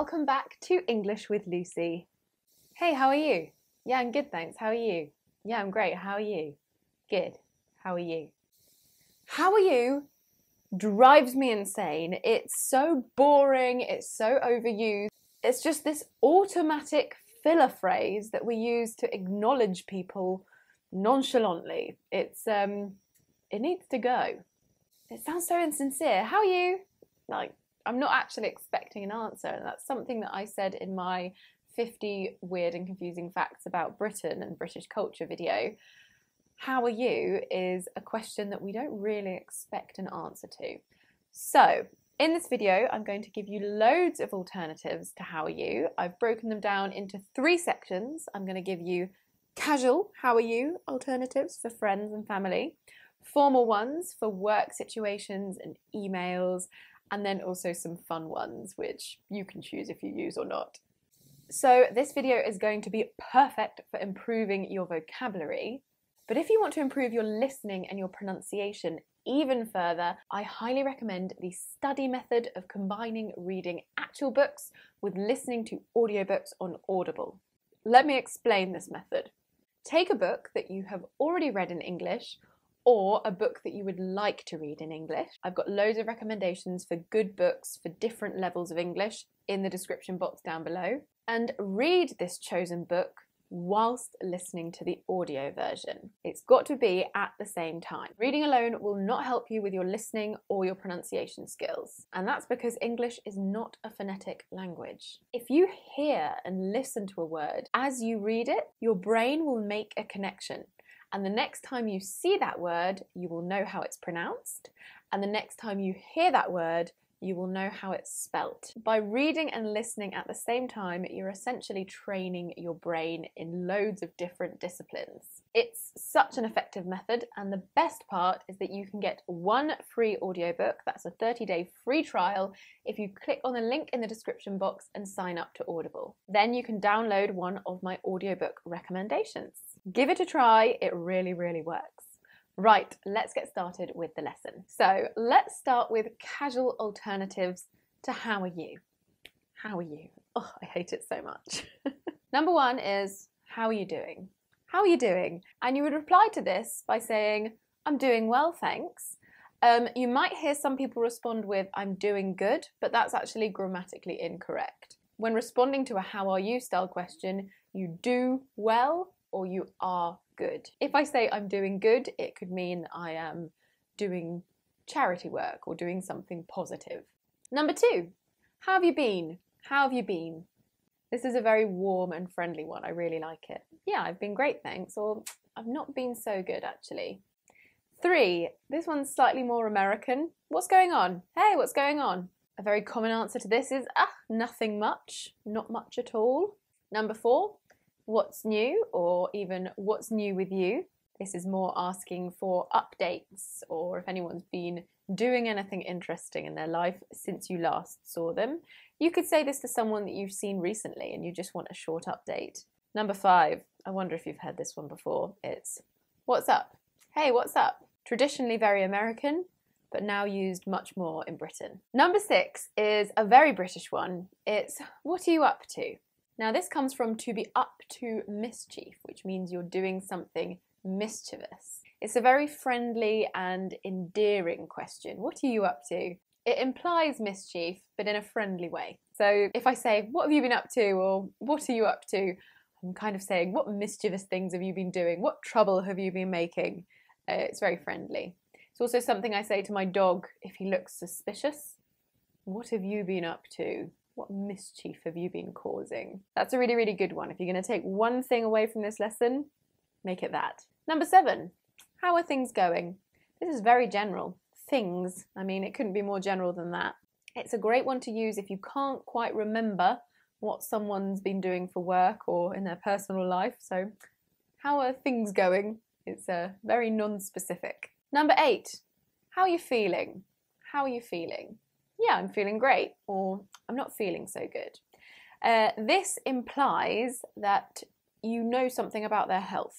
welcome back to English with Lucy. Hey, how are you? Yeah, I'm good, thanks. How are you? Yeah, I'm great. How are you? Good. How are you? How are you drives me insane. It's so boring, it's so overused. It's just this automatic filler phrase that we use to acknowledge people nonchalantly. It's um it needs to go. It sounds so insincere. How are you? Like I'm not actually expecting an answer. And that's something that I said in my 50 weird and confusing facts about Britain and British culture video. How are you is a question that we don't really expect an answer to. So, in this video, I'm going to give you loads of alternatives to how are you. I've broken them down into three sections. I'm going to give you casual how are you alternatives for friends and family, formal ones for work situations and emails, and then also some fun ones, which you can choose if you use or not. So, this video is going to be perfect for improving your vocabulary. But if you want to improve your listening and your pronunciation even further, I highly recommend the study method of combining reading actual books with listening to audiobooks on Audible. Let me explain this method. Take a book that you have already read in English or a book that you would like to read in English. I've got loads of recommendations for good books for different levels of English in the description box down below. And read this chosen book whilst listening to the audio version. It's got to be at the same time. Reading alone will not help you with your listening or your pronunciation skills, and that's because English is not a phonetic language. If you hear and listen to a word as you read it, your brain will make a connection and the next time you see that word, you will know how it's pronounced. And the next time you hear that word, you will know how it's spelt. By reading and listening at the same time, you're essentially training your brain in loads of different disciplines. It's such an effective method, and the best part is that you can get one free audiobook that's a 30 day free trial if you click on the link in the description box and sign up to Audible. Then you can download one of my audiobook recommendations. Give it a try, it really, really works. Right, let's get started with the lesson. So let's start with casual alternatives to how are you? How are you? Oh, I hate it so much. Number one is, how are you doing? How are you doing? And you would reply to this by saying, I'm doing well, thanks. Um, you might hear some people respond with, I'm doing good, but that's actually grammatically incorrect. When responding to a how are you style question, you do well or you are good. If I say I'm doing good, it could mean I am doing charity work or doing something positive. Number two, how have you been? How have you been? This is a very warm and friendly one. I really like it. Yeah, I've been great, thanks, or I've not been so good actually. Three, this one's slightly more American. What's going on? Hey, what's going on? A very common answer to this is ah, nothing much, not much at all. Number four, what's new or even what's new with you. This is more asking for updates or if anyone's been doing anything interesting in their life since you last saw them. You could say this to someone that you've seen recently and you just want a short update. Number five, I wonder if you've heard this one before. It's, What's up? Hey, what's up? Traditionally very American, but now used much more in Britain. Number six is a very British one. It's, What are you up to? Now this comes from to be up to mischief, which means you're doing something mischievous. It's a very friendly and endearing question. What are you up to? It implies mischief, but in a friendly way. So if I say, What have you been up to? or What are you up to? I'm kind of saying, What mischievous things have you been doing? What trouble have you been making? Uh, it's very friendly. It's also something I say to my dog if he looks suspicious. What have you been up to? What mischief have you been causing? That's a really, really good one. If you're going to take one thing away from this lesson, make it that. Number seven, how are things going? This is very general. Things, I mean, it couldn't be more general than that. It's a great one to use if you can't quite remember what someone's been doing for work or in their personal life. So, how are things going? It's a uh, very non specific. Number eight, how are you feeling? How are you feeling? yeah, I'm feeling great, or I'm not feeling so good. Uh, this implies that you know something about their health.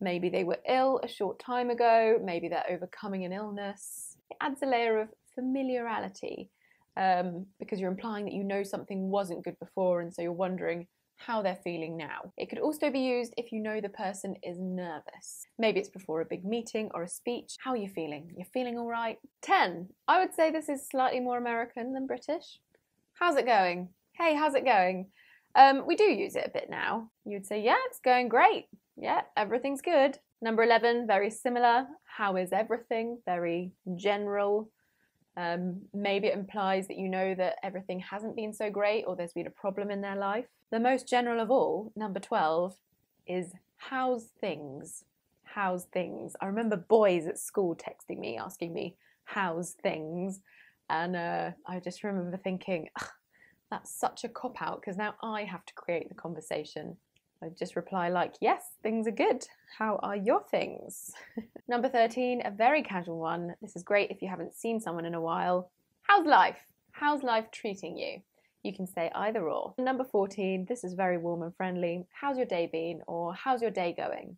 Maybe they were ill a short time ago, maybe they're overcoming an illness. It adds a layer of familiarity um, because you're implying that you know something wasn't good before, and so you're wondering how they're feeling now. It could also be used if you know the person is nervous. Maybe it's before a big meeting or a speech. How are you feeling? You're feeling all right? 10. I would say this is slightly more American than British. How's it going? Hey, how's it going? Um, we do use it a bit now. You'd say, yeah, it's going great. Yeah, everything's good. Number 11, very similar. How is everything? Very general. Um, maybe it implies that you know that everything hasn't been so great or there's been a problem in their life. The most general of all, number 12, is how's things? How's things? I remember boys at school texting me, asking me, how's things? And uh, I just remember thinking, that's such a cop out because now I have to create the conversation. I just reply, like, yes, things are good. How are your things? Number 13, a very casual one. This is great if you haven't seen someone in a while. How's life? How's life treating you? You can say either or. Number 14, this is very warm and friendly. How's your day been? Or how's your day going?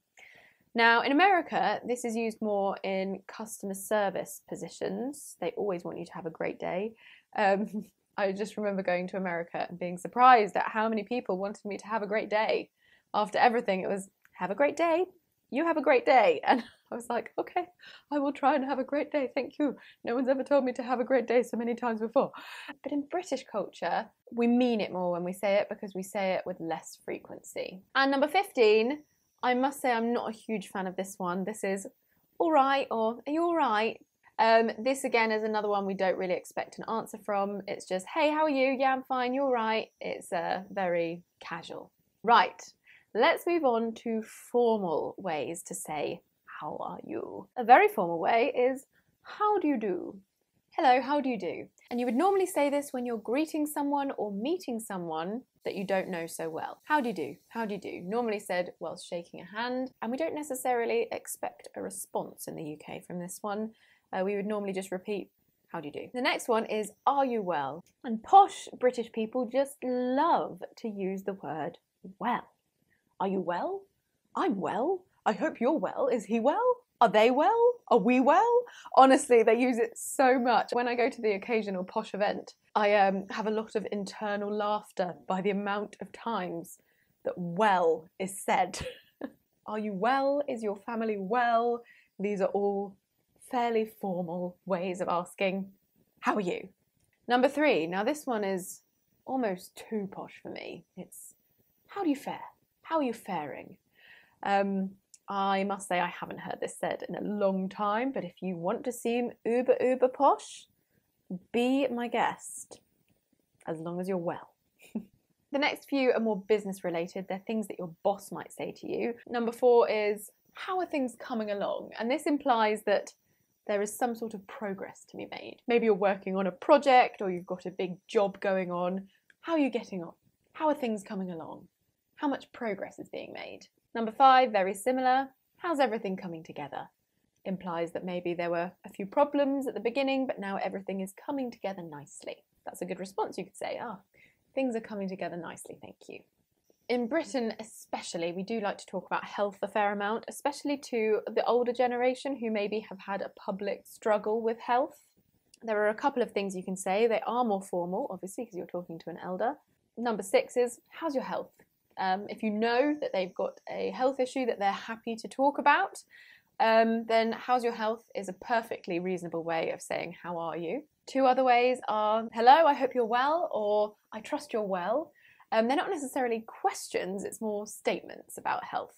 Now, in America, this is used more in customer service positions. They always want you to have a great day. Um, I just remember going to America and being surprised at how many people wanted me to have a great day. After everything, it was, have a great day, you have a great day. And I was like, okay, I will try and have a great day. Thank you. No one's ever told me to have a great day so many times before. But in British culture, we mean it more when we say it because we say it with less frequency. And number 15, I must say I'm not a huge fan of this one. This is all right or are you all right? Um, this again is another one we don't really expect an answer from. It's just, hey, how are you? Yeah, I'm fine. You're all right. It's uh, very casual. Right, let's move on to formal ways to say how are you? A very formal way is how do you do? Hello, how do you do? And you would normally say this when you're greeting someone or meeting someone that you don't know so well. How do you do? How do you do? Normally said whilst shaking a hand. And we don't necessarily expect a response in the UK from this one. Uh, we would normally just repeat, how do you do? The next one is, are you well? And posh British people just love to use the word well. Are you well? I'm well. I hope you're well. Is he well? Are they well? Are we well? Honestly, they use it so much. When I go to the occasional posh event, I um, have a lot of internal laughter by the amount of times that well is said. Are you well? Is your family well? These are all fairly formal ways of asking, How are you? Number three, now this one is almost too posh for me. It's, How do you fare? How are you faring? Um, I must say, I haven't heard this said in a long time, but if you want to seem uber, uber posh, be my guest, as long as you're well. the next few are more business related. They're things that your boss might say to you. Number four is, how are things coming along? And this implies that there is some sort of progress to be made. Maybe you're working on a project or you've got a big job going on. How are you getting on? How are things coming along? How much progress is being made? Number five, very similar. How's everything coming together? Implies that maybe there were a few problems at the beginning, but now everything is coming together nicely. That's a good response. You could say, ah, oh, things are coming together nicely, thank you. In Britain, especially, we do like to talk about health a fair amount, especially to the older generation who maybe have had a public struggle with health. There are a couple of things you can say. They are more formal, obviously, because you're talking to an elder. Number six is, how's your health? Um, if you know that they've got a health issue that they're happy to talk about, um, then how's your health is a perfectly reasonable way of saying how are you. Two other ways are hello, I hope you're well, or I trust you're well. Um, they're not necessarily questions, it's more statements about health.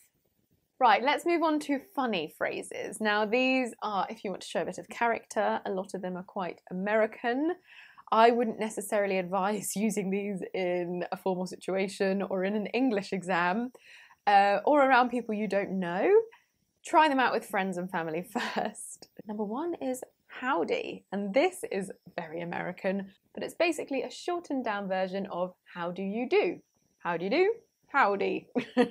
Right, let's move on to funny phrases. Now, these are, if you want to show a bit of character, a lot of them are quite American. I wouldn't necessarily advise using these in a formal situation or in an English exam uh, or around people you don't know. Try them out with friends and family first. Number one is howdy, and this is very American, but it's basically a shortened down version of how do you do? How do you do? Howdy.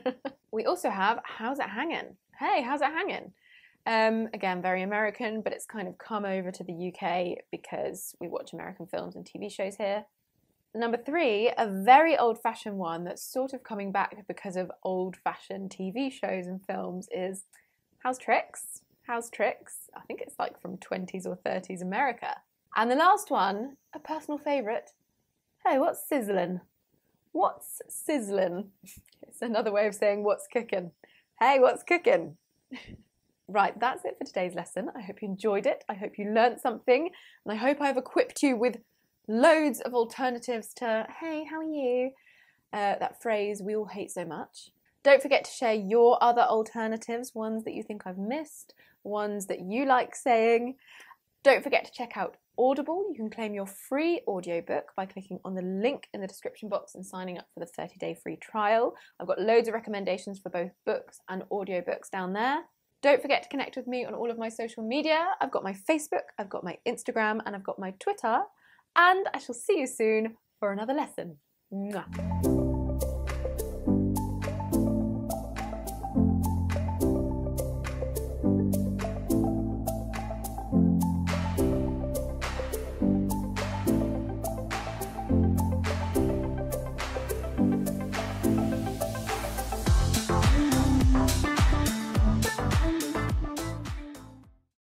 we also have how's it hanging? Hey, how's it hanging? Um, again, very American, but it's kind of come over to the UK because we watch American films and TV shows here. Number three, a very old fashioned one that's sort of coming back because of old fashioned TV shows and films is "How's Tricks. "How's Tricks. I think it's like from 20s or 30s America. And the last one, a personal favourite. Hey, what's sizzling? What's sizzling? It's another way of saying what's cooking. Hey, what's cooking? Right, that's it for today's lesson. I hope you enjoyed it. I hope you learnt something. And I hope I've equipped you with loads of alternatives to, hey, how are you? Uh, that phrase we all hate so much. Don't forget to share your other alternatives, ones that you think I've missed, ones that you like saying. Don't forget to check out Audible. You can claim your free audiobook by clicking on the link in the description box and signing up for the 30 day free trial. I've got loads of recommendations for both books and audiobooks down there. Don't forget to connect with me on all of my social media. I've got my Facebook, I've got my Instagram, and I've got my Twitter. And I shall see you soon for another lesson. Mwah.